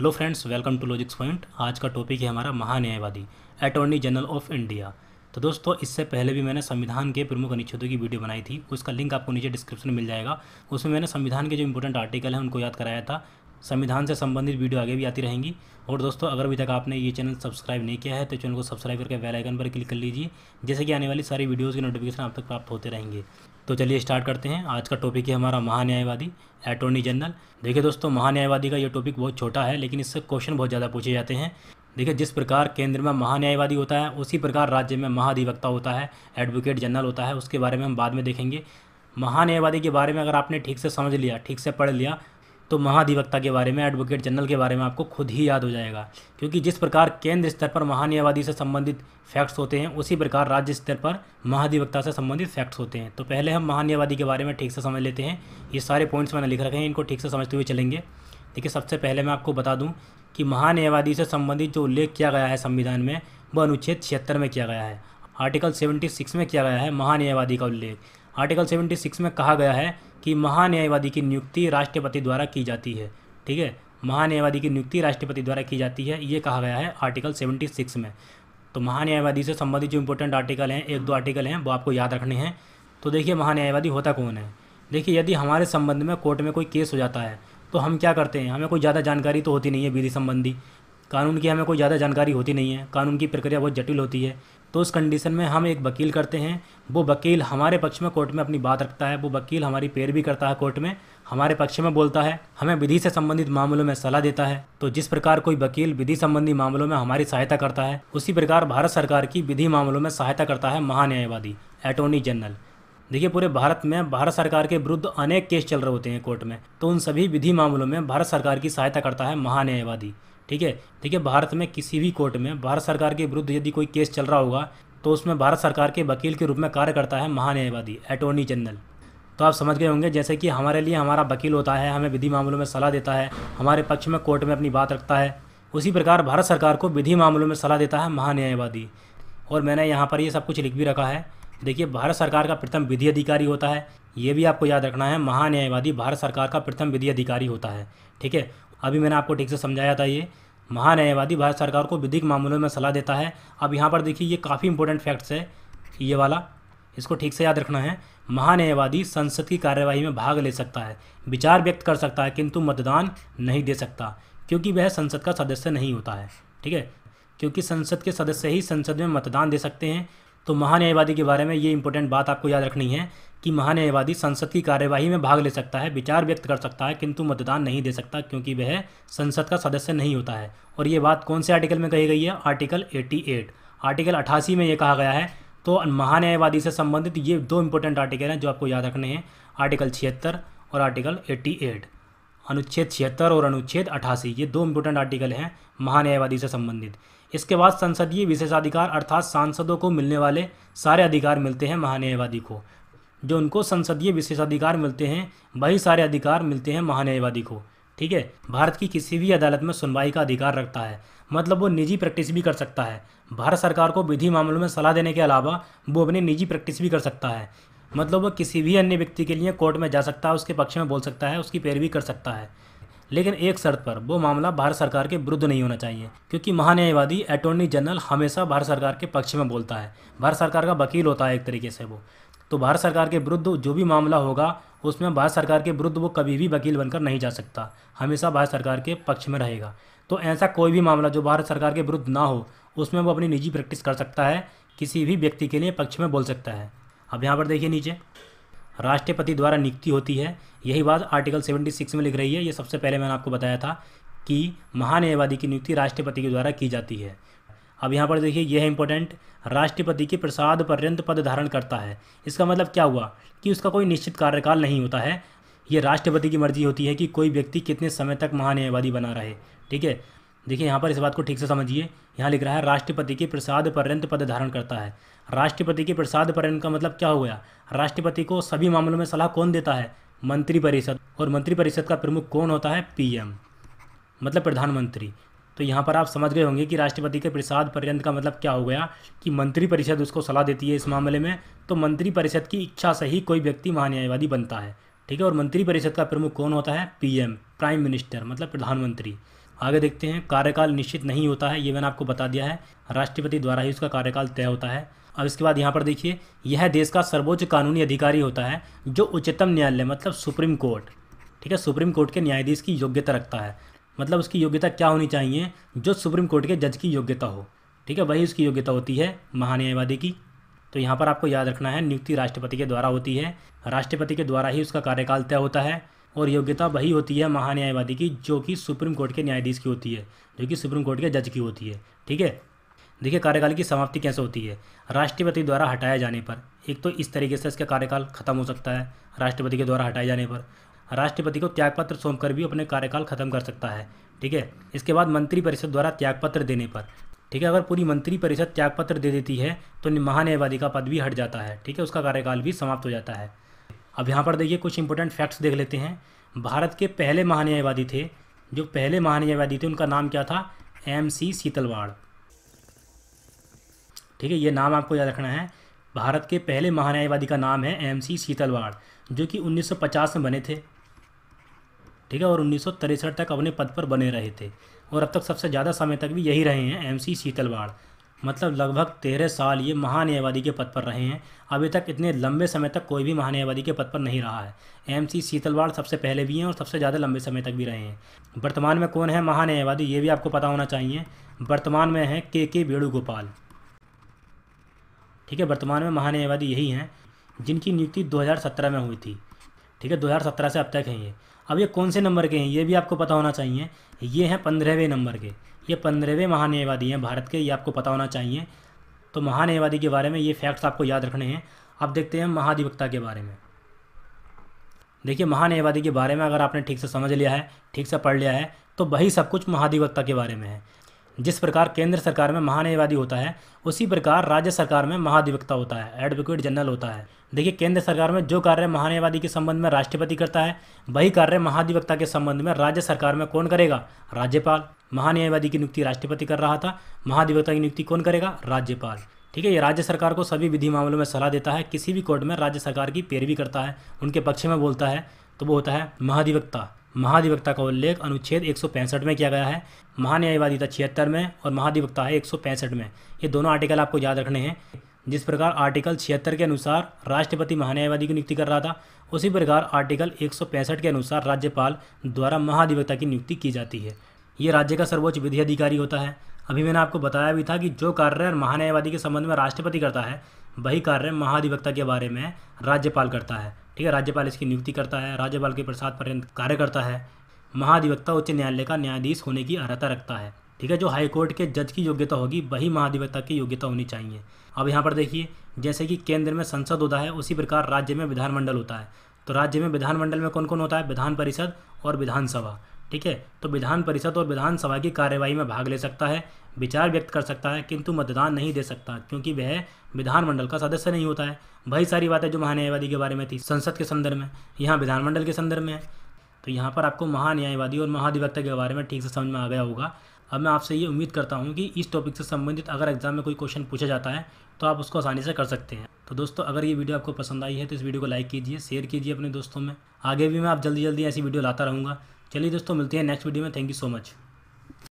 hello friends welcome to logics point आज का topic है हमारा महान्यायवादी अटॉर्नी जनरल ऑफ इंडिया तो दोस्तों इससे पहले भी मैंने संविधान के प्रमुख अनुच्छेदों की वीडियो बनाई थी उसका लिंक आपको नीचे डिस्क्रिप्शन में मिल जाएगा उसमें मैंने संविधान के जो इंपॉर्टेंट आर्टिकल हैं उनको याद कराया था संविधान से संबंधित वीडियो आगे भी आती रहेंगी और दोस्तों अगर अभी तक आपने ये चैनल सब्सक्राइब नहीं किया है तो चैनल को सब्सक्राइब करके बेल आइकन पर क्लिक कर लीजिए जैसे कि आने वाली सारी वीडियोज़ के नोटिफिकेशन आप तक प्राप्त होते रहेंगे तो चलिए स्टार्ट करते हैं आज का टॉपिक है हमारा महान्यायवादी अटोर्नी जनरल देखिए दोस्तों महान्यायवादी का ये टॉपिक बहुत छोटा है लेकिन इससे क्वेश्चन बहुत ज़्यादा पूछे जाते हैं देखिए जिस प्रकार केंद्र में महान्यायवादी होता है उसी प्रकार राज्य में महाधिवक्ता होता है एडवोकेट जनरल होता है उसके बारे में हम बाद में देखेंगे महान्यायवादी के बारे में अगर आपने ठीक से समझ लिया ठीक से पढ़ लिया तो महाधिवक्ता के बारे में एडवोकेट जनरल के बारे में आपको खुद ही याद हो जाएगा क्योंकि जिस प्रकार केंद्र स्तर पर महान्यायवादी से संबंधित फैक्ट्स होते हैं उसी प्रकार राज्य स्तर पर महाधिवक्ता से संबंधित फैक्ट्स होते हैं तो पहले हम महान्यायवादी के बारे में ठीक से समझ लेते हैं ये सारे पॉइंट्स मैंने लिख रखे हैं इनको ठीक से समझते हुए चलेंगे देखिए सबसे पहले मैं आपको बता दूँ कि महान्यायवादी से संबंधित जो उल्लेख किया गया है संविधान में वह अनुच्छेद छिहत्तर में किया गया है आर्टिकल सिक्स में किया गया है महान्यायवादी का उल्लेख आर्टिकल 76 में कहा गया है कि महान्यायवादी की नियुक्ति राष्ट्रपति द्वारा की जाती है ठीक है महान्यायवादी की नियुक्ति राष्ट्रपति द्वारा की जाती है ये कहा गया है आर्टिकल 76 में तो महान्यायवादी से संबंधित जो इंपॉर्टेंट आर्टिकल हैं एक दो आर्टिकल हैं वो आपको याद रखने हैं तो देखिए महान्यायवादी होता कौन है देखिए यदि हमारे संबंध में कोर्ट में कोई केस हो जाता है तो हम क्या करते हैं हमें कोई ज़्यादा जानकारी तो होती नहीं है विधि संबंधी कानून की हमें कोई ज़्यादा जानकारी होती नहीं है कानून की प्रक्रिया बहुत जटिल होती है तो उस कंडीशन में हम एक वकील करते हैं वो वकील हमारे पक्ष में कोर्ट में अपनी बात रखता है वो वकील हमारी पैर भी करता है कोर्ट में हमारे पक्ष में बोलता है हमें विधि से संबंधित मामलों में सलाह देता है तो जिस प्रकार कोई वकील विधि संबंधी मामलों में हमारी सहायता करता है उसी प्रकार भारत सरकार की विधि मामलों में सहायता करता है महान्यायवादी अटोर्नी जनरल देखिए पूरे भारत में भारत सरकार के विरुद्ध अनेक केस चल रहे होते हैं कोर्ट में तो उन सभी विधि मामलों में भारत सरकार की सहायता करता है महान्यायवादी ठीक है देखिए भारत में किसी भी कोर्ट में भारत सरकार के विरुद्ध यदि कोई केस चल रहा होगा तो उसमें भारत सरकार के वकील के रूप में कार्य करता है महान्यायवादी अटोर्नी जनरल तो आप समझ गए होंगे जैसे कि हमारे लिए हमारा वकील होता है हमें विधि मामलों में सलाह देता है हमारे पक्ष में कोर्ट में अपनी बात रखता है उसी प्रकार भारत सरकार को विधि मामलों में सलाह देता है महान्यायवादी और मैंने यहाँ पर ये सब कुछ लिख भी रखा है देखिए भारत सरकार का प्रथम विधि अधिकारी होता है ये भी आपको याद रखना है महान्यायवादी भारत सरकार का प्रथम विधि अधिकारी होता है ठीक है अभी मैंने आपको ठीक से समझाया था ये महान्यायवादी भारत सरकार को विधिक मामलों में सलाह देता है अब यहाँ पर देखिए ये काफ़ी इंपॉर्टेंट फैक्ट्स है ये वाला इसको ठीक से याद रखना है महान्यायवादी संसद की कार्यवाही में भाग ले सकता है विचार व्यक्त कर सकता है किंतु मतदान नहीं दे सकता क्योंकि वह संसद का सदस्य नहीं होता है ठीक है क्योंकि संसद के सदस्य ही संसद में मतदान दे सकते हैं तो महान्यायवादी के बारे में ये इंपॉर्टेंट बात आपको याद रखनी है कि महान्यायवादी संसद की कार्यवाही में भाग ले सकता है विचार व्यक्त कर सकता है किंतु मतदान नहीं दे सकता क्योंकि वह संसद का सदस्य नहीं होता है और ये बात कौन से आर्टिकल में कही गई है आर्टिकल 88 आर्टिकल 88 में ये कहा गया है तो महान्यायवादी से संबंधित ये दो इंपॉर्टेंट आर्टिकल हैं जो आपको याद रखने हैं आर्टिकल छिहत्तर और आर्टिकल एट्टी अनुच्छेद छिहत्तर और अनुच्छेद अठासी ये दो इंपोर्टेंट आर्टिकल हैं महान्यायवादी से संबंधित इसके बाद संसदीय विशेषाधिकार अर्थात सांसदों को मिलने वाले सारे अधिकार मिलते हैं महान्यायवादी को जो उनको संसदीय विशेषाधिकार मिलते हैं वही सारे अधिकार मिलते हैं महान्यायवादी को ठीक है भारत की किसी भी अदालत में सुनवाई का अधिकार रखता है मतलब वो निजी प्रैक्टिस भी कर सकता है भारत सरकार को विधि मामलों में सलाह देने के अलावा वो अपनी निजी प्रैक्टिस भी कर सकता है मतलब वह किसी भी अन्य व्यक्ति के लिए कोर्ट में जा सकता है उसके पक्ष में बोल सकता है उसकी पैरवी कर सकता है लेकिन एक शर्त पर वो मामला भारत सरकार के विरुद्ध नहीं होना चाहिए क्योंकि महान्यायवादी अटॉर्नी जनरल हमेशा भारत सरकार के पक्ष में बोलता है भारत सरकार का वकील होता है एक तरीके से वो तो भारत सरकार के विरुद्ध जो भी मामला होगा उसमें भारत सरकार के विरुद्ध वो कभी भी वकील बनकर नहीं जा सकता हमेशा भारत सरकार के पक्ष में रहेगा तो ऐसा कोई भी मामला जो भारत सरकार के विरुद्ध ना हो उसमें वो अपनी निजी प्रैक्टिस कर सकता है किसी भी व्यक्ति के लिए पक्ष में बोल सकता है अब यहाँ पर देखिए नीचे राष्ट्रपति द्वारा नियुक्ति होती है यही बात आर्टिकल 76 में लिख रही है ये सबसे पहले मैंने आपको बताया था कि महान्यायवादी की नियुक्ति राष्ट्रपति के द्वारा की जाती है अब यहाँ पर देखिए यह इंपॉर्टेंट राष्ट्रपति के प्रसाद पर्यंत पद धारण करता है इसका मतलब क्या हुआ कि उसका कोई निश्चित कार्यकाल नहीं होता है ये राष्ट्रपति की मर्जी होती है कि कोई व्यक्ति कितने समय तक महान्यायवादी बना रहे ठीक है देखिए यहाँ पर इस बात को ठीक से समझिए यहाँ लिख रहा है राष्ट्रपति के प्रसाद पर्यंत पद धारण करता है राष्ट्रपति के प्रसाद पर इनका मतलब क्या हो गया राष्ट्रपति को सभी मामलों में सलाह कौन देता है मंत्रिपरिषद और मंत्रिपरिषद का प्रमुख कौन होता है पीएम मतलब प्रधानमंत्री तो यहाँ पर आप समझ गए होंगे कि राष्ट्रपति के प्रसाद पर्यंत का मतलब क्या हो गया कि मंत्रिपरिषद उसको सलाह देती है इस मामले में तो मंत्रिपरिषद की इच्छा से ही कोई व्यक्ति महान्यायवादी बनता है ठीक है और मंत्रिपरिषद का प्रमुख कौन होता है पीएम प्राइम मिनिस्टर मतलब प्रधानमंत्री आगे देखते हैं कार्यकाल निश्चित नहीं होता है ये मैंने आपको बता दिया है राष्ट्रपति द्वारा ही उसका कार्यकाल तय होता है अब इसके बाद यहाँ पर देखिए यह देश का सर्वोच्च कानूनी अधिकारी होता है जो उच्चतम न्यायालय मतलब सुप्रीम कोर्ट ठीक है सुप्रीम कोर्ट के न्यायाधीश की योग्यता रखता है मतलब उसकी योग्यता क्या होनी चाहिए जो सुप्रीम कोर्ट के जज की योग्यता हो ठीक है वही उसकी योग्यता होती है महान्यायवादी की तो यहाँ पर आपको याद रखना है नियुक्ति राष्ट्रपति के द्वारा होती है राष्ट्रपति के द्वारा ही उसका कार्यकाल तय होता है और योग्यता वही होती है महान्यायवादी की जो कि सुप्रीम कोर्ट के न्यायाधीश की होती है जो कि सुप्रीम कोर्ट के जज की होती है ठीक है देखिए कार्यकाल की समाप्ति कैसे होती है राष्ट्रपति द्वारा हटाए जाने पर एक तो इस तरीके से इसका कार्यकाल खत्म हो सकता है राष्ट्रपति के द्वारा हटाए जाने पर राष्ट्रपति को त्यागपत्र सौंपकर भी अपने कार्यकाल खत्म कर सकता है ठीक है इसके बाद मंत्रिपरिषद द्वारा त्यागपत्र देने पर ठीक है अगर पूरी मंत्रिपरिषद त्यागपत्र दे देती है तो महान्यायवादी का पद भी हट जाता है ठीक है उसका कार्यकाल भी समाप्त हो जाता है अब यहाँ पर देखिए कुछ इंपॉर्टेंट फैक्ट्स देख लेते हैं भारत के पहले महान्यायवादी थे जो पहले महान्यायवादी थे उनका नाम क्या था एम सी शीतलवाड़ ठीक है ये नाम आपको याद रखना है भारत के पहले महान्यायवादी का नाम है एम सी शीतलवाड़ जो कि 1950 में बने थे ठीक है और उन्नीस तक अपने पद पर बने रहे थे और अब तक सबसे ज़्यादा समय तक भी यही रहे हैं एम सी शीतलवाड़ मतलब लगभग तेरह साल ये महान्यायवादी के पद पर रहे हैं अभी तक इतने लंबे समय तक कोई भी महान्यायवादी के पद पर नहीं रहा है एम सी शीतलवाड़ सबसे पहले भी हैं और सबसे ज़्यादा लंबे समय तक भी रहे हैं वर्तमान में कौन है महान्यायवादी ये भी आपको पता होना चाहिए वर्तमान में है के के वेणुगोपाल ठीक है वर्तमान में महान्यायवादी यही हैं जिनकी नियुक्ति दो में हुई थी ठीक है 2017 से अब तक हैं ये अब ये कौन से नंबर के हैं ये भी आपको पता होना चाहिए ये हैं पंद्रहवें नंबर के ये पंद्रहवें महान्यायवादी हैं भारत के ये आपको पता होना चाहिए तो महान्यायवादी के बारे में ये फैक्ट्स आपको याद रखने हैं अब देखते हैं महाधिवक्ता के बारे में देखिए महान्यायवादी के बारे में अगर आपने ठीक से समझ लिया है ठीक से पढ़ लिया है तो वही सब कुछ महाधिवक्ता के बारे में है जिस प्रकार केंद्र सरकार में महान्यायवादी होता है उसी प्रकार राज्य सरकार में महाधिवक्ता होता है एडवोकेट जनरल होता है देखिए केंद्र सरकार में जो कार्य महान्यायवादी के संबंध में राष्ट्रपति करता है वही कार्य महाधिवक्ता के संबंध में राज्य सरकार में कौन करेगा राज्यपाल महान्यायवादी की नियुक्ति राष्ट्रपति कर रहा था महाधिवक्ता की नियुक्ति कौन करेगा राज्यपाल ठीक है ये राज्य सरकार को सभी विधि मामलों में सलाह देता है किसी भी कोर्ट में राज्य सरकार की पैरवी करता है उनके पक्ष में बोलता है तो वो होता है महाधिवक्ता महाधिवक्ता का उल्लेख अनुच्छेद एक में किया गया है महान्यायवादिता छिहत्तर में और महाधिवक्ता है एक में ये दोनों आर्टिकल आपको याद रखने हैं जिस प्रकार आर्टिकल छिहत्तर के अनुसार राष्ट्रपति महान्यायवादी की नियुक्ति कर रहा था उसी प्रकार आर्टिकल एक के अनुसार राज्यपाल द्वारा महाधिवक्ता की नियुक्ति की जाती है ये राज्य का सर्वोच्च विधि अधिकारी होता है अभी मैंने आपको बताया भी था कि जो कार्य महान्यायवादी के संबंध में राष्ट्रपति करता है वही कार्य महाधिवक्ता के बारे में राज्यपाल करता है ठीक है राज्यपाल इसकी नियुक्ति करता है राज्यपाल के प्रसाद पर्यंत कार्य करता है महाधिवक्ता उच्च न्यायालय का न्यायाधीश होने की अर्हता रखता है ठीक है जो हाईकोर्ट के जज की योग्यता होगी वही महाधिवक्ता की योग्यता होनी चाहिए अब यहाँ पर देखिए जैसे कि केंद्र में संसद होता है उसी प्रकार राज्य में विधानमंडल होता है तो राज्य में विधानमंडल में कौन कौन होता है विधान परिषद और विधानसभा ठीक है तो विधान परिषद और विधानसभा की कार्यवाही में भाग ले सकता है विचार व्यक्त कर सकता है किंतु मतदान नहीं दे सकता क्योंकि वह विधानमंडल का सदस्य नहीं होता है वही सारी बातें जो महान्यायवादी के बारे में थी संसद के संदर्भ में यहाँ विधानमंडल के संदर्भ में है तो यहाँ पर आपको महान्यायवादी और महाधिवक्ता के बारे में ठीक से समझ में आ गया होगा अब मैं आपसे ये उम्मीद करता हूँ कि इस टॉपिक से संबंधित अगर एग्जाम में कोई क्वेश्चन पूछा जाता है तो आप उसको आसानी से कर सकते हैं तो दोस्तों अगर ये वीडियो आपको पसंद आई है तो इस वीडियो को लाइक कीजिए शेयर कीजिए अपने दोस्तों में आगे भी मैं आप जल्दी जल्दी ऐसी वीडियो लाता रहूँगा चलिए दोस्तों मिलते हैं नेक्स्ट वीडियो में थैंक यू सो मच